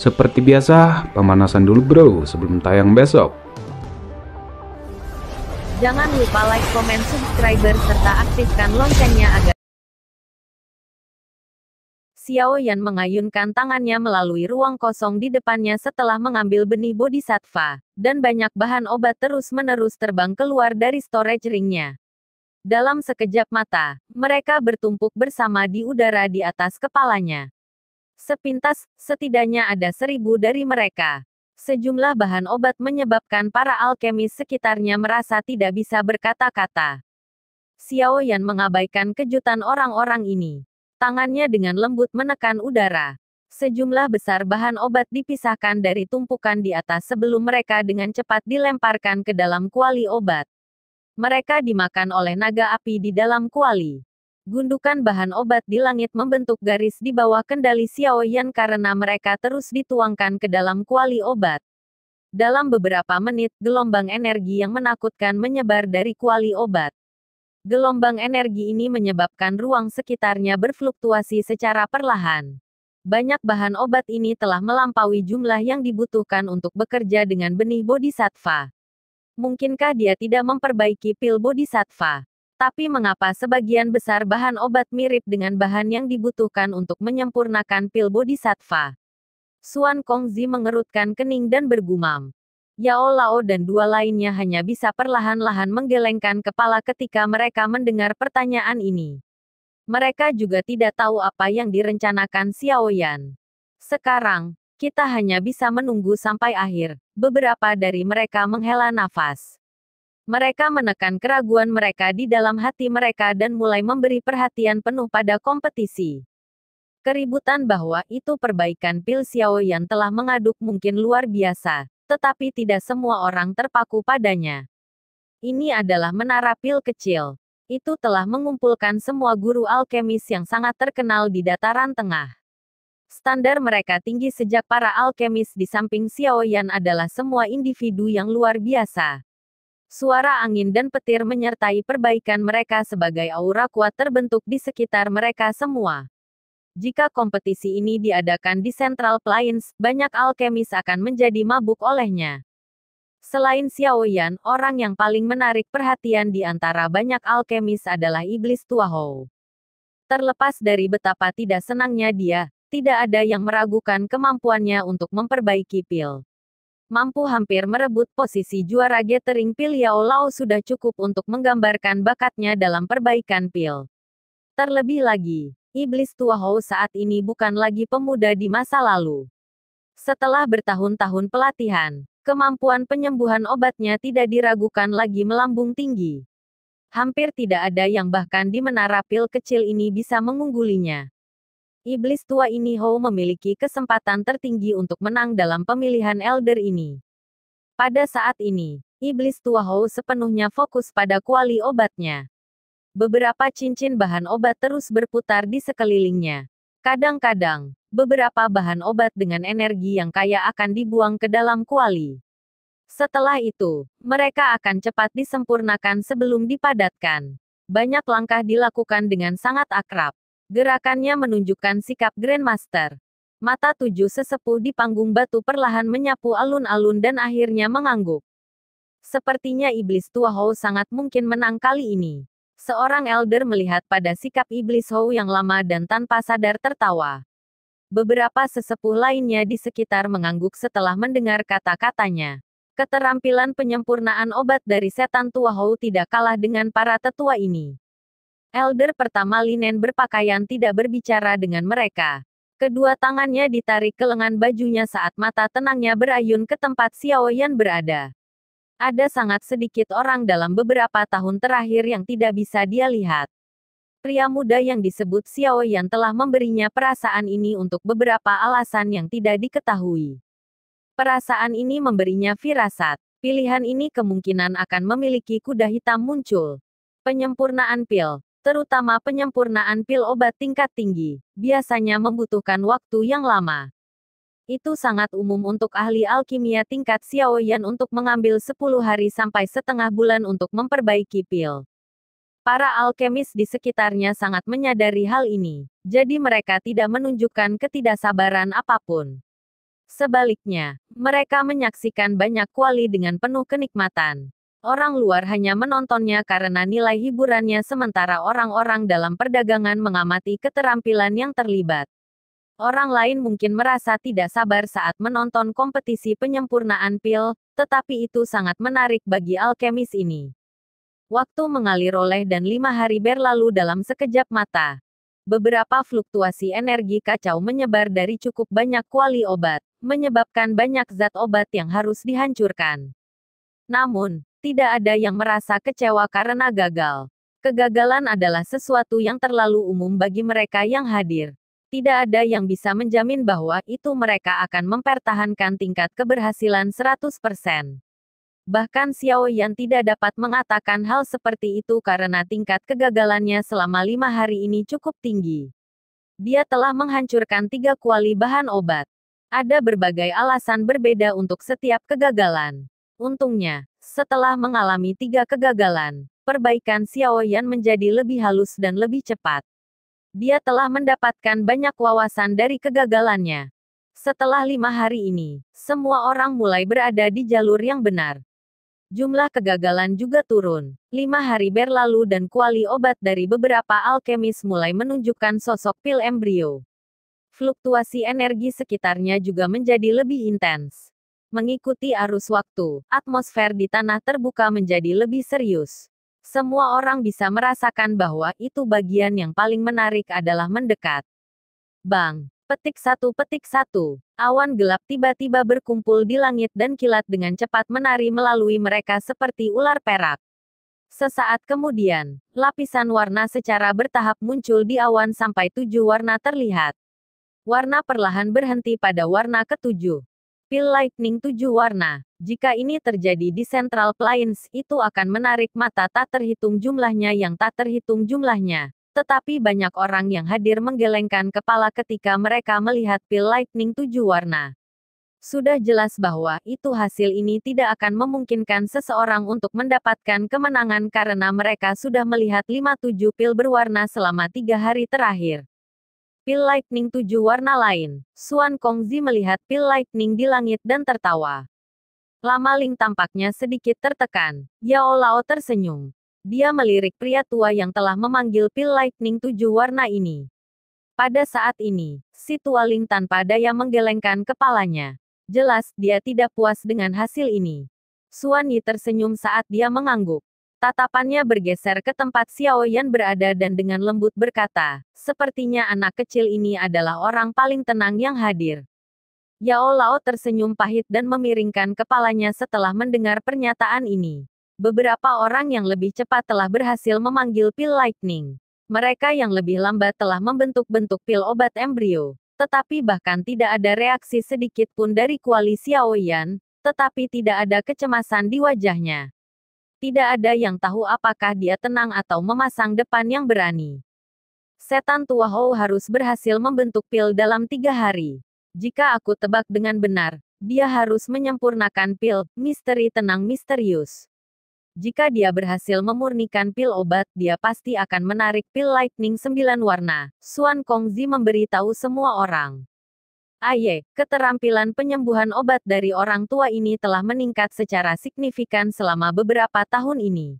Seperti biasa, pemanasan dulu bro sebelum tayang besok. Jangan lupa like, komen, subscribe, serta aktifkan loncengnya agar Xiao Yan mengayunkan tangannya melalui ruang kosong di depannya setelah mengambil benih bodhisattva, dan banyak bahan obat terus-menerus terbang keluar dari storage ringnya. Dalam sekejap mata, mereka bertumpuk bersama di udara di atas kepalanya. Sepintas, setidaknya ada seribu dari mereka. Sejumlah bahan obat menyebabkan para alkemis sekitarnya merasa tidak bisa berkata-kata. Xiao Yan mengabaikan kejutan orang-orang ini. Tangannya dengan lembut menekan udara. Sejumlah besar bahan obat dipisahkan dari tumpukan di atas sebelum mereka dengan cepat dilemparkan ke dalam kuali obat. Mereka dimakan oleh naga api di dalam kuali gundukan bahan obat di langit membentuk garis di bawah kendali Xiao Yan karena mereka terus dituangkan ke dalam kuali obat. Dalam beberapa menit, gelombang energi yang menakutkan menyebar dari kuali obat. Gelombang energi ini menyebabkan ruang sekitarnya berfluktuasi secara perlahan. Banyak bahan obat ini telah melampaui jumlah yang dibutuhkan untuk bekerja dengan benih bodhisattva. Mungkinkah dia tidak memperbaiki pil bodhisattva? tapi mengapa sebagian besar bahan obat mirip dengan bahan yang dibutuhkan untuk menyempurnakan pil bodhisattva? Suan Kongzi mengerutkan kening dan bergumam. Yao Lao dan dua lainnya hanya bisa perlahan-lahan menggelengkan kepala ketika mereka mendengar pertanyaan ini. Mereka juga tidak tahu apa yang direncanakan Xiao Yan. Sekarang, kita hanya bisa menunggu sampai akhir. Beberapa dari mereka menghela nafas mereka menekan keraguan mereka di dalam hati mereka dan mulai memberi perhatian penuh pada kompetisi. Keributan bahwa itu perbaikan Pil Xiao yang telah mengaduk mungkin luar biasa, tetapi tidak semua orang terpaku padanya. Ini adalah menara pil kecil. Itu telah mengumpulkan semua guru alkemis yang sangat terkenal di dataran tengah. Standar mereka tinggi sejak para alkemis di samping Xiao Yan adalah semua individu yang luar biasa, Suara angin dan petir menyertai perbaikan mereka sebagai aura kuat terbentuk di sekitar mereka semua. Jika kompetisi ini diadakan di Central Plains, banyak alkemis akan menjadi mabuk olehnya. Selain Xiao Yan, orang yang paling menarik perhatian di antara banyak alkemis adalah iblis Tuahou. Terlepas dari betapa tidak senangnya dia, tidak ada yang meragukan kemampuannya untuk memperbaiki pil mampu hampir merebut posisi juara Gathering Pil Yao Lao sudah cukup untuk menggambarkan bakatnya dalam perbaikan pil. Terlebih lagi, iblis tua Hou saat ini bukan lagi pemuda di masa lalu. Setelah bertahun-tahun pelatihan, kemampuan penyembuhan obatnya tidak diragukan lagi melambung tinggi hampir tidak ada yang bahkan di menara pil kecil ini bisa mengunggulinya. Iblis tua ini Hou memiliki kesempatan tertinggi untuk menang dalam pemilihan Elder ini. Pada saat ini, Iblis tua Hou sepenuhnya fokus pada kuali obatnya. Beberapa cincin bahan obat terus berputar di sekelilingnya. Kadang-kadang, beberapa bahan obat dengan energi yang kaya akan dibuang ke dalam kuali. Setelah itu, mereka akan cepat disempurnakan sebelum dipadatkan. Banyak langkah dilakukan dengan sangat akrab. Gerakannya menunjukkan sikap Grandmaster. Mata tujuh sesepuh di panggung batu perlahan menyapu alun-alun dan akhirnya mengangguk. Sepertinya iblis tua Hou sangat mungkin menang kali ini. Seorang elder melihat pada sikap iblis Hou yang lama dan tanpa sadar tertawa. Beberapa sesepuh lainnya di sekitar mengangguk setelah mendengar kata-katanya. Keterampilan penyempurnaan obat dari setan tua Hou tidak kalah dengan para tetua ini. Elder pertama linen berpakaian tidak berbicara dengan mereka. Kedua tangannya ditarik ke lengan bajunya saat mata tenangnya berayun ke tempat Xiao Yan berada. Ada sangat sedikit orang dalam beberapa tahun terakhir yang tidak bisa dia lihat. Pria muda yang disebut Xiao Yan telah memberinya perasaan ini untuk beberapa alasan yang tidak diketahui. Perasaan ini memberinya firasat. Pilihan ini kemungkinan akan memiliki kuda hitam muncul. Penyempurnaan pil terutama penyempurnaan pil obat tingkat tinggi, biasanya membutuhkan waktu yang lama. Itu sangat umum untuk ahli alkimia tingkat Xiaoyan untuk mengambil 10 hari sampai setengah bulan untuk memperbaiki pil. Para alkemis di sekitarnya sangat menyadari hal ini, jadi mereka tidak menunjukkan ketidaksabaran apapun. Sebaliknya, mereka menyaksikan banyak kuali dengan penuh kenikmatan. Orang luar hanya menontonnya karena nilai hiburannya sementara orang-orang dalam perdagangan mengamati keterampilan yang terlibat. Orang lain mungkin merasa tidak sabar saat menonton kompetisi penyempurnaan pil, tetapi itu sangat menarik bagi alkemis ini. Waktu mengalir oleh dan lima hari berlalu dalam sekejap mata. Beberapa fluktuasi energi kacau menyebar dari cukup banyak kuali obat, menyebabkan banyak zat obat yang harus dihancurkan. Namun, tidak ada yang merasa kecewa karena gagal. Kegagalan adalah sesuatu yang terlalu umum bagi mereka yang hadir. Tidak ada yang bisa menjamin bahwa itu mereka akan mempertahankan tingkat keberhasilan 100%. Bahkan Xiao Yan tidak dapat mengatakan hal seperti itu karena tingkat kegagalannya selama lima hari ini cukup tinggi. Dia telah menghancurkan tiga kuali bahan obat. Ada berbagai alasan berbeda untuk setiap kegagalan. Untungnya, setelah mengalami tiga kegagalan, perbaikan Xiao Yan menjadi lebih halus dan lebih cepat. Dia telah mendapatkan banyak wawasan dari kegagalannya. Setelah lima hari ini, semua orang mulai berada di jalur yang benar. Jumlah kegagalan juga turun. Lima hari berlalu dan kuali obat dari beberapa alkemis mulai menunjukkan sosok pil embrio. Fluktuasi energi sekitarnya juga menjadi lebih intens. Mengikuti arus waktu, atmosfer di tanah terbuka menjadi lebih serius. Semua orang bisa merasakan bahwa itu bagian yang paling menarik adalah mendekat. Bang, petik satu petik satu. Awan gelap tiba-tiba berkumpul di langit dan kilat dengan cepat menari melalui mereka seperti ular perak. Sesaat kemudian, lapisan warna secara bertahap muncul di awan sampai tujuh warna terlihat. Warna perlahan berhenti pada warna ketujuh. Pil Lightning tujuh warna. Jika ini terjadi di Central Plains, itu akan menarik mata tak terhitung jumlahnya yang tak terhitung jumlahnya. Tetapi banyak orang yang hadir menggelengkan kepala ketika mereka melihat pil Lightning tujuh warna. Sudah jelas bahwa itu hasil ini tidak akan memungkinkan seseorang untuk mendapatkan kemenangan karena mereka sudah melihat 57 pil berwarna selama tiga hari terakhir pil lightning tujuh warna lain. Suan Kongzi melihat pil lightning di langit dan tertawa. Lama Ling tampaknya sedikit tertekan. Yao Lao tersenyum. Dia melirik pria tua yang telah memanggil pil lightning tujuh warna ini. Pada saat ini, si tua Ling tanpa daya menggelengkan kepalanya. Jelas, dia tidak puas dengan hasil ini. Suan Yi tersenyum saat dia mengangguk. Tatapannya bergeser ke tempat Xiao Yan berada dan dengan lembut berkata, sepertinya anak kecil ini adalah orang paling tenang yang hadir. Yao Lao tersenyum pahit dan memiringkan kepalanya setelah mendengar pernyataan ini. Beberapa orang yang lebih cepat telah berhasil memanggil pil lightning. Mereka yang lebih lambat telah membentuk-bentuk pil obat embrio. Tetapi bahkan tidak ada reaksi sedikit pun dari koalisi Yan. tetapi tidak ada kecemasan di wajahnya. Tidak ada yang tahu apakah dia tenang atau memasang depan yang berani. Setan tua Hou harus berhasil membentuk pil dalam tiga hari. Jika aku tebak dengan benar, dia harus menyempurnakan pil, misteri tenang misterius. Jika dia berhasil memurnikan pil obat, dia pasti akan menarik pil lightning sembilan warna. Suan Kongzi memberitahu semua orang. AY, keterampilan penyembuhan obat dari orang tua ini telah meningkat secara signifikan selama beberapa tahun ini.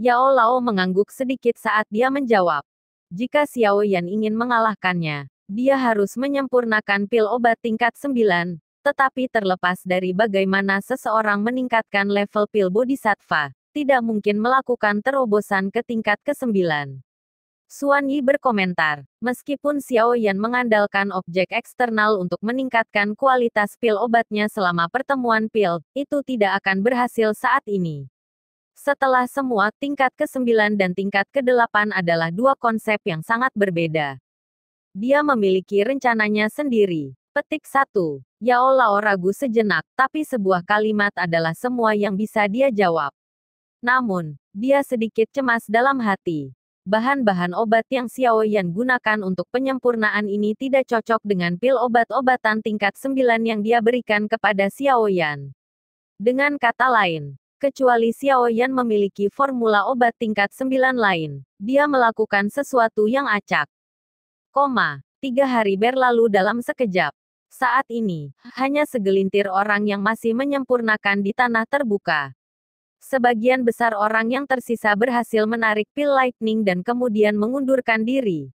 Yao Lao mengangguk sedikit saat dia menjawab. Jika Xiao Yan ingin mengalahkannya, dia harus menyempurnakan pil obat tingkat 9, tetapi terlepas dari bagaimana seseorang meningkatkan level pil bodhisattva, tidak mungkin melakukan terobosan ke tingkat ke-9. Suan Yi berkomentar, meskipun Xiao Yan mengandalkan objek eksternal untuk meningkatkan kualitas pil obatnya selama pertemuan pil, itu tidak akan berhasil saat ini. Setelah semua, tingkat ke-9 dan tingkat ke-8 adalah dua konsep yang sangat berbeda. Dia memiliki rencananya sendiri. Petik 1. Yao Lao ragu sejenak, tapi sebuah kalimat adalah semua yang bisa dia jawab. Namun, dia sedikit cemas dalam hati. Bahan-bahan obat yang Xiao Yan gunakan untuk penyempurnaan ini tidak cocok dengan pil obat-obatan tingkat 9 yang dia berikan kepada Xiao Yan. Dengan kata lain, kecuali Xiao Yan memiliki formula obat tingkat 9 lain, dia melakukan sesuatu yang acak. Koma, tiga hari berlalu dalam sekejap. Saat ini, hanya segelintir orang yang masih menyempurnakan di tanah terbuka. Sebagian besar orang yang tersisa berhasil menarik pil lightning dan kemudian mengundurkan diri.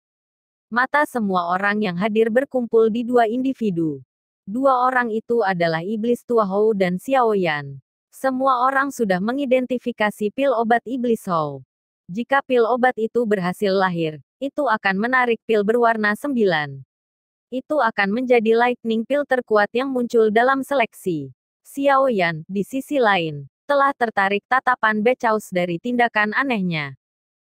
Mata semua orang yang hadir berkumpul di dua individu. Dua orang itu adalah iblis tua Hou dan Xiao Yan. Semua orang sudah mengidentifikasi pil obat iblis Hou. Jika pil obat itu berhasil lahir, itu akan menarik pil berwarna sembilan. Itu akan menjadi lightning pil terkuat yang muncul dalam seleksi. Xiao Yan, di sisi lain, telah tertarik tatapan Becaus dari tindakan anehnya.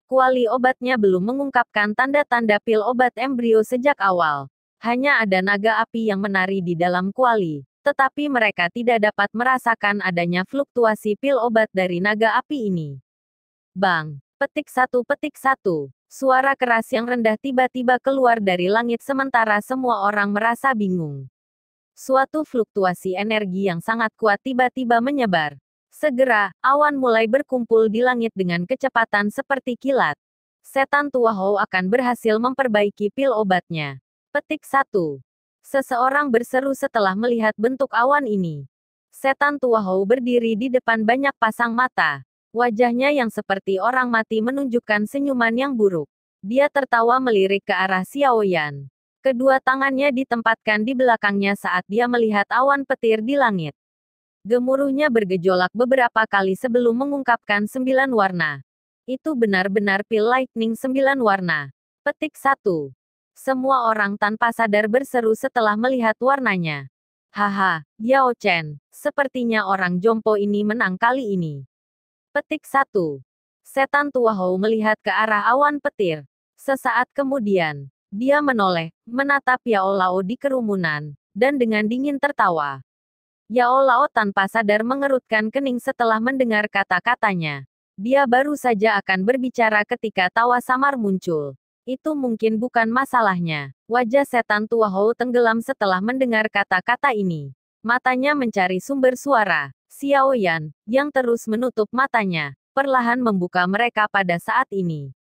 Kuali obatnya belum mengungkapkan tanda-tanda pil obat embrio sejak awal. Hanya ada naga api yang menari di dalam kuali, tetapi mereka tidak dapat merasakan adanya fluktuasi pil obat dari naga api ini. Bang, petik satu petik satu. Suara keras yang rendah tiba-tiba keluar dari langit sementara semua orang merasa bingung. Suatu fluktuasi energi yang sangat kuat tiba-tiba menyebar, Segera, awan mulai berkumpul di langit dengan kecepatan seperti kilat. Setan tua Hou akan berhasil memperbaiki pil obatnya. Petik 1. Seseorang berseru setelah melihat bentuk awan ini. Setan tua Hou berdiri di depan banyak pasang mata. Wajahnya yang seperti orang mati menunjukkan senyuman yang buruk. Dia tertawa melirik ke arah Xiao Yan. Kedua tangannya ditempatkan di belakangnya saat dia melihat awan petir di langit. Gemuruhnya bergejolak beberapa kali sebelum mengungkapkan sembilan warna. Itu benar-benar pil lightning sembilan warna. Petik satu. Semua orang tanpa sadar berseru setelah melihat warnanya. Haha, Yao Chen, sepertinya orang jompo ini menang kali ini. Petik satu. Setan tua Hou melihat ke arah awan petir. Sesaat kemudian, dia menoleh, menatap Yao Lao di kerumunan, dan dengan dingin tertawa. Yao Lao tanpa sadar mengerutkan kening setelah mendengar kata-katanya. Dia baru saja akan berbicara ketika tawa samar muncul. Itu mungkin bukan masalahnya. Wajah setan tua Hou tenggelam setelah mendengar kata-kata ini. Matanya mencari sumber suara. Xiao Yan yang terus menutup matanya, perlahan membuka mereka pada saat ini.